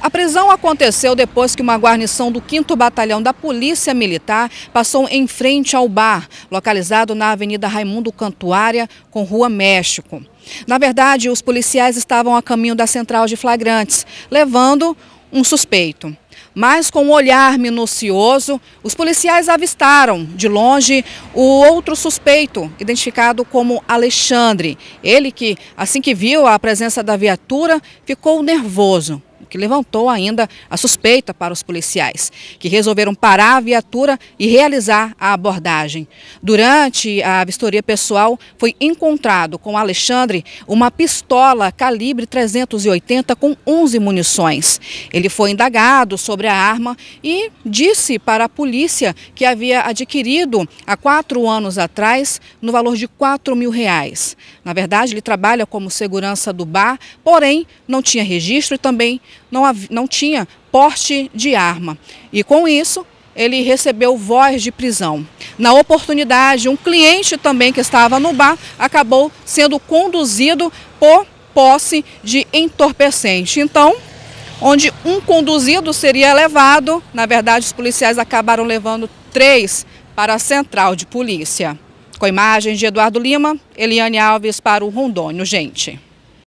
A prisão aconteceu depois que uma guarnição do 5 Batalhão da Polícia Militar passou em frente ao bar, localizado na Avenida Raimundo Cantuária, com Rua México. Na verdade, os policiais estavam a caminho da central de flagrantes, levando um suspeito. Mas com um olhar minucioso, os policiais avistaram de longe o outro suspeito, identificado como Alexandre. Ele que, assim que viu a presença da viatura, ficou nervoso que levantou ainda a suspeita para os policiais, que resolveram parar a viatura e realizar a abordagem. Durante a vistoria pessoal, foi encontrado com Alexandre uma pistola calibre 380 com 11 munições. Ele foi indagado sobre a arma e disse para a polícia que havia adquirido há quatro anos atrás no valor de 4 mil reais. Na verdade, ele trabalha como segurança do bar, porém não tinha registro e também não, havia, não tinha porte de arma. E com isso, ele recebeu voz de prisão. Na oportunidade, um cliente também que estava no bar acabou sendo conduzido por posse de entorpecente. Então, onde um conduzido seria levado, na verdade, os policiais acabaram levando três para a central de polícia. Com imagens de Eduardo Lima, Eliane Alves para o Rondônio, gente.